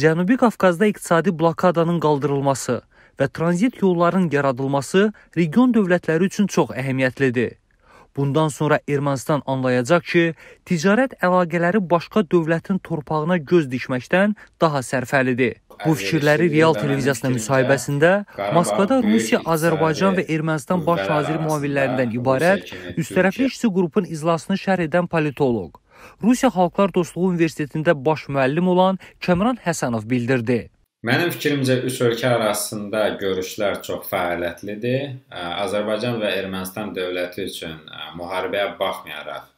Cənubi Qafqazda iqtisadi blokadanın qaldırılması və tranzit yollarının yaradılması region dövlətləri üçün çox əhəmiyyətlidir. Bundan sonra Ermənistan anlayacaq ki, ticarət əlaqələri başqa dövlətin torpağına göz dikməkdən daha sərfəlidir. Bu fikirləri Real televiziyasına müsahibəsində Moskvada Rusiya, Azərbaycan və Ermənistan baş naziri müavinlərindən ibarət üstərəfli işçi qrupun iclasını şərh edən politoloq Rusiya Xalqlar Dostluğu Universitetində baş müəllim olan Kəmran Həsənov bildirdi. Mənim fikrimcə üç ölkə arasında görüşlər çox fəaliyyətlidir. Azərbaycan və Ermənistan dövləti üçün müharibəyə baxmayaraq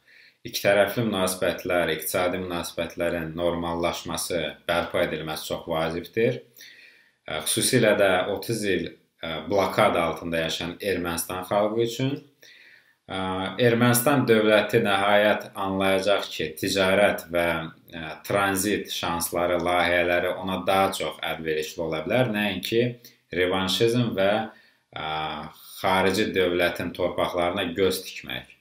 iki tərəfli münasibətlər, iqtisadi münasibətlərin normallaşması, bərpa edilməsi çox vacibdir. Xüsusilə də 30 il blokada altında yaşayan Ermənistan xalqı üçün Ermənistan dövləti nəhayət anlayacaq ki, ticarət və e, tranzit şansları layihələri ona daha çox əlverişli ola bilər, nəinki revanşizm və e, xarici dövlətin torpaqlarına göz tikmək.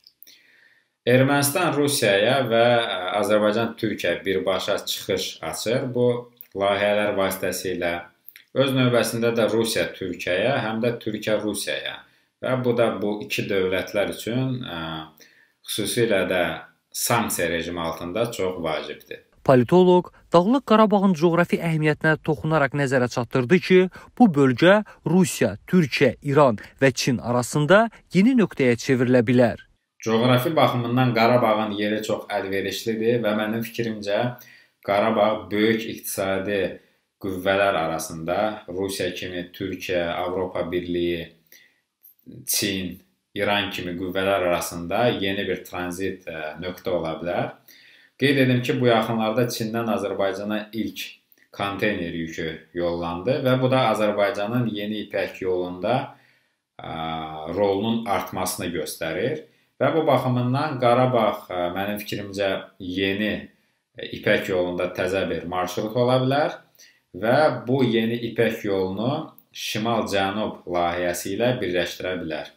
Ermənistan Rusiyaya və e, Azərbaycan Türkiyəyə birbaşa çıxış açır. Bu layihələr vasitəsilə öz növbəsində də Rusiya Türkiyəyə, həm də Türkiyə Rusiyaya Və bu da bu iki dövlətlər üçün ə, xüsusilə də sanksiya rejimi altında çox vacibdir. Politoloq Dağlıq Qarabağın coğrafi əhəmiyyətinə toxunaraq nəzərə çatdırdı ki, bu bölgə Rusiya, Türkiyə, İran və Çin arasında yeni nöqtəyə çevrilə bilər. Coğrafi baxımından Qarabağın yeri çox əlverişlidir və mənim fikrimcə Qarabağ böyük iqtisadi qüvvələr arasında Rusiya kimi Türkiyə, Avropa Birliyi Çin, İran kimi qüvvələr arasında yeni bir tranzit e, nöqtə ola bilər. Qeyd edim ki, bu yaxınlarda Çindən Azərbaycana ilk konteyner yükü yollandı və bu da Azərbaycanın yeni İpək yolunda ə, e, rolunun artmasını göstərir və bu baxımından Qarabağ e, mənim fikrimcə yeni İpək yolunda təzə bir marşrut ola bilər və bu yeni İpək yolunu şimal-cənub layihəsi ilə birləşdirə bilər.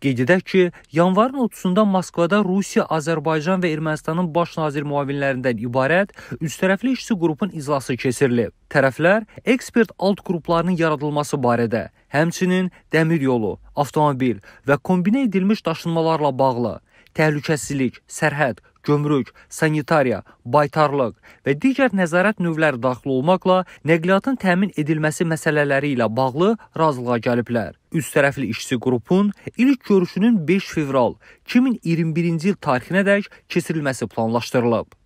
Qeyd edək ki, yanvarın 30-da Moskvada Rusiya, Azərbaycan və Ermənistanın baş nazir müavinlərindən ibarət üçtərəfli işçi qrupunun iclası keçirilib. Tərəflər ekspert alt qruplarının yaradılması barədə, həmçinin dəmir yolu, avtomobil və kombinə edilmiş daşınmalarla bağlı təhlükəsizlik, sərhəd, gömrük, sanitariya, baytarlıq və digər nəzarət növləri daxil olmaqla nəqliyyatın təmin edilməsi məsələləri ilə bağlı razılığa gəliblər. Üst tərəfli işçi qrupun ilk görüşünün 5 fevral 2021-ci il tarixinədək keçirilməsi planlaşdırılıb.